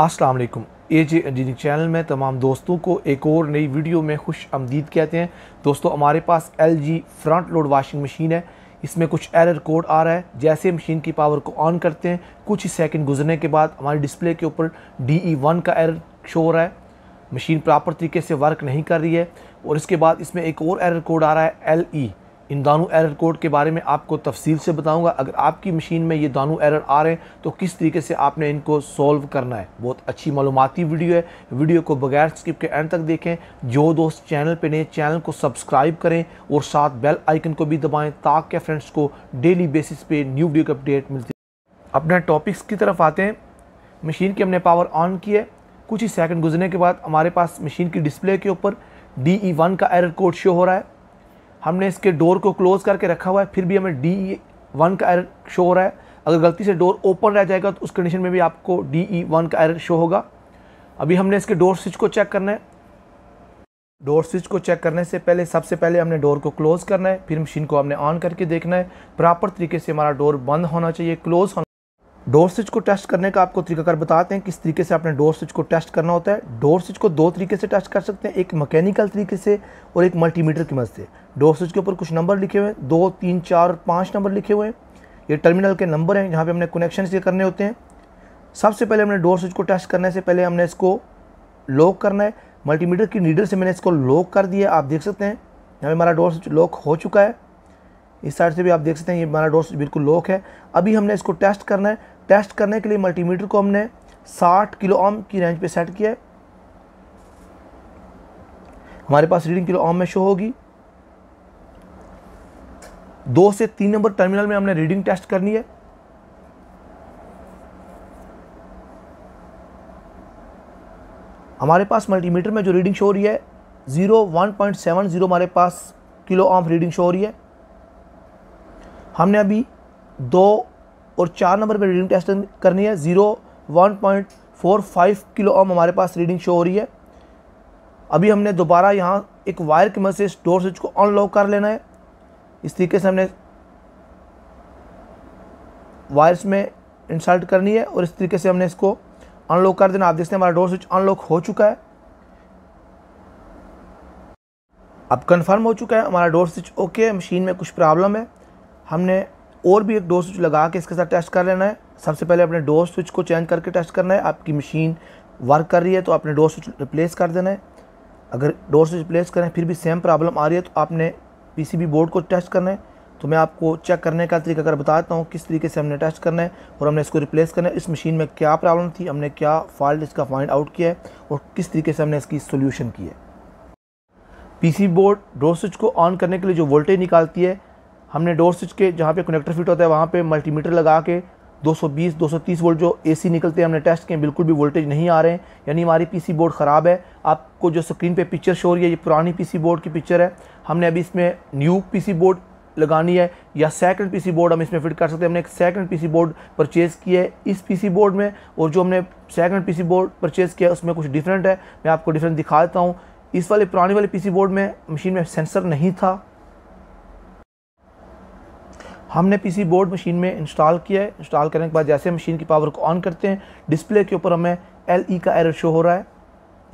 Aslam A J engineering channel में तमाम दोस्तों को एक और नई वीडियो में खुश आमदीद कहते हैं दोस्तों हमारे पास L G front load washing machine है इसमें कुछ एरर कोड आ रहा है जैसे मशीन की पावर को ऑन करते हैं कुछ ही सेकेंड गुजरने के बाद हमारे डिस्प्ले के ऊपर डी ई वन का एरर शो हो रहा है मशीन प्रॉपर तरीके से वर्क नहीं कर रही है और इसके बाद इसमें एक और एरर कोड आ रहा है एल ई e। इन दानों एरर कोड के बारे में आपको तफसील से बताऊंगा अगर आपकी मशीन में ये दानों एरर आ रहे हैं तो किस तरीके से आपने इनको सॉल्व करना है बहुत अच्छी मालूमती वीडियो है वीडियो को बगैर स्किप के एंड तक देखें जो दोस्त चैनल पर नए चैनल को सब्सक्राइब करें और साथ बेल आइकन को भी दबाएँ ताकि फ्रेंड्स को डेली बेसिस पे न्यू वीडियो की अपडेट मिलती अपने टॉपिक्स की तरफ आते हैं मशीन की हमने पावर ऑन की है कुछ ही सेकेंड गुजरने के बाद हमारे पास मशीन की डिस्प्ले के ऊपर डी ई e वन का एरर कोड शो हो रहा है हमने इसके डोर को क्लोज़ करके रखा हुआ है फिर भी हमें डी वन e का एरर शो हो रहा है अगर गलती से डोर ओपन रह जाएगा तो उस कंडीशन में भी आपको डी ई वन का एरर शो होगा अभी हमने इसके डोर स्विच को चेक करना है डोर स्विच को चेक करने से पहले सबसे पहले हमने डोर को क्लोज़ करना है फिर मशीन को हमने ऑन करके देखना है प्रॉपर तरीके से हमारा डोर बंद होना चाहिए क्लोज़ होना डोर स्विच को टेस्ट करने का आपको तरीकाकार बताते हैं किस तरीके से आपने डोर स्विच को टेस्ट करना होता है डोर स्विच को दो तरीके से टेस्ट कर सकते हैं एक मैकेनिकल तरीके से और एक मल्टीमीटर की मदद से डोसेज के ऊपर कुछ नंबर लिखे हुए हैं दो तीन चार पाँच नंबर लिखे हुए हैं ये टर्मिनल के नंबर हैं जहाँ पे हमने कनेक्शन से करने होते हैं सबसे पहले हमने डोर स्विच को टेस्ट करने से पहले हमने इसको लॉक करना है मल्टीमीटर की नीडल से मैंने इसको लॉक कर दिया आप देख सकते हैं यहाँ हमारा डोर स्विच लॉक हो चुका है इस साइड से भी आप देख सकते हैं ये हमारा डोर स्विच बिल्कुल लॉक है अभी हमने इसको टेस्ट करना है टेस्ट करने के लिए मल्टीमीटर को हमने साठ किलो ऑम की रेंज पर सेट किया है हमारे पास रीडिंग किलो ऑम में शो होगी दो से तीन नंबर टर्मिनल में हमने रीडिंग टेस्ट करनी है हमारे पास मल्टीमीटर में जो रीडिंग शो हो रही है zero one point seven zero हमारे पास किलो ऑम रीडिंग शो हो रही है हमने अभी दो और चार नंबर पर रीडिंग टेस्ट करनी है zero one point four five kilo ohm हमारे पास रीडिंग शो हो रही है अभी हमने दोबारा यहाँ एक वायर के मदद से स्टोर स्विच को अनलॉक कर लेना है इस तरीके से हमने वायर्स में इंसल्ट करनी है और इस तरीके से हमने इसको अनलॉक कर देना आप देखते हैं हमारा डोर स्विच अनलॉक हो चुका है अब कंफर्म हो चुका है हमारा डोर स्विच ओके है मशीन में कुछ प्रॉब्लम है हमने और भी एक डोर स्विच लगा के इसके साथ टेस्ट कर लेना है सबसे पहले अपने डोर स्विच को चेंज करके टेस्ट करना है आपकी मशीन वर्क कर रही है तो आपने डोर स्विच रिप्लेस कर देना है अगर डोर स्विच रिप्लेस करें फिर भी सेम प्रॉब्लम आ रही है तो आपने पीसीबी बोर्ड को टेस्ट करना है तो मैं आपको चेक करने का तरीका अगर बताता हूँ किस तरीके से हमने टेस्ट करना है और हमने इसको रिप्लेस करना है इस मशीन में क्या प्रॉब्लम थी हमने क्या फॉल्ट इसका फाइंड आउट किया है और किस तरीके से हमने इसकी सोल्यूशन की है पी बोर्ड डोर स्विच को ऑन करने के लिए जो वोल्टेज निकालती है हमने डोर स्विच के जहाँ पे कनेक्टर फिट होता है वहाँ पे मल्टीमीटर लगा के 220 230 वोल्ट जो एसी निकलते हैं हमने टेस्ट किए बिल्कुल भी वोल्टेज नहीं आ रहे हैं यानी हमारी पीसी बोर्ड ख़राब है आपको जो स्क्रीन पे पिक्चर शो हो रही है ये पुरानी पीसी बोर्ड की पिक्चर है हमने अभी इसमें न्यू पीसी बोर्ड लगानी है या सेकंड पीसी बोर्ड हम इसमें फिट कर सकते हैं हमने एक सेकंड पीसी बोर्ड परचेज़ किया है इस पीसी बोर्ड में और जो हमने सेकंड पीसी बोर्ड परचेज़ किया है उसमें कुछ डिफरेंट है मैं आपको डिफरेंट दिखा देता हूँ इस वाले पुराने वाले पीसी बोर्ड में मशीन में सेंसर नहीं था हमने पीसी बोर्ड मशीन में इंस्टॉल किया है इंस्टॉल करने के बाद जैसे मशीन की पावर को ऑन करते हैं डिस्प्ले के ऊपर हमें एल ई e का एरर शो हो रहा है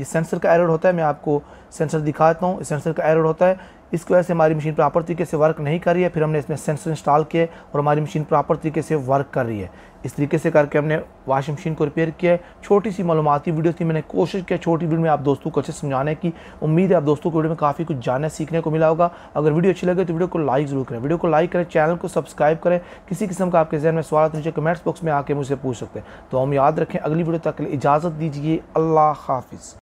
ये सेंसर का एरर होता है मैं आपको सेंसर दिखाता हूँ सेंसर का एरर होता है इसकी वजह से हमारी मशीन प्रॉपर तरीके से वर्क नहीं कर रही है फिर हमने इसमें सेंसर इंस्टॉल किए और हमारी मशीन प्रॉपर तरीके से वर्क कर रही है इस तरीके से करके हमने वाशिंग मशीन को रिपेयर किया है छोटी सी मालूमती वीडियो थी मैंने कोशिश किया छोटी वीडियो में आप दोस्तों को अच्छे समझाने की उम्मीद है आप दोस्तों को वीडियो में काफ़ी कुछ जानने सीखने को मिला होगा अगर वीडियो अच्छी लगे तो वीडियो को लाइक जरूर करें वीडियो को लाइक करें चैनल को सब्सक्राइब करें किसी किस्म का आपके जहन में सवाल तो नीचे कमेंट्स बॉक्स में आके मुझसे पूछ सकते हैं तो हम याद रखें अगली वीडियो तक इजाज़त दीजिए अल्लाह हाफिज़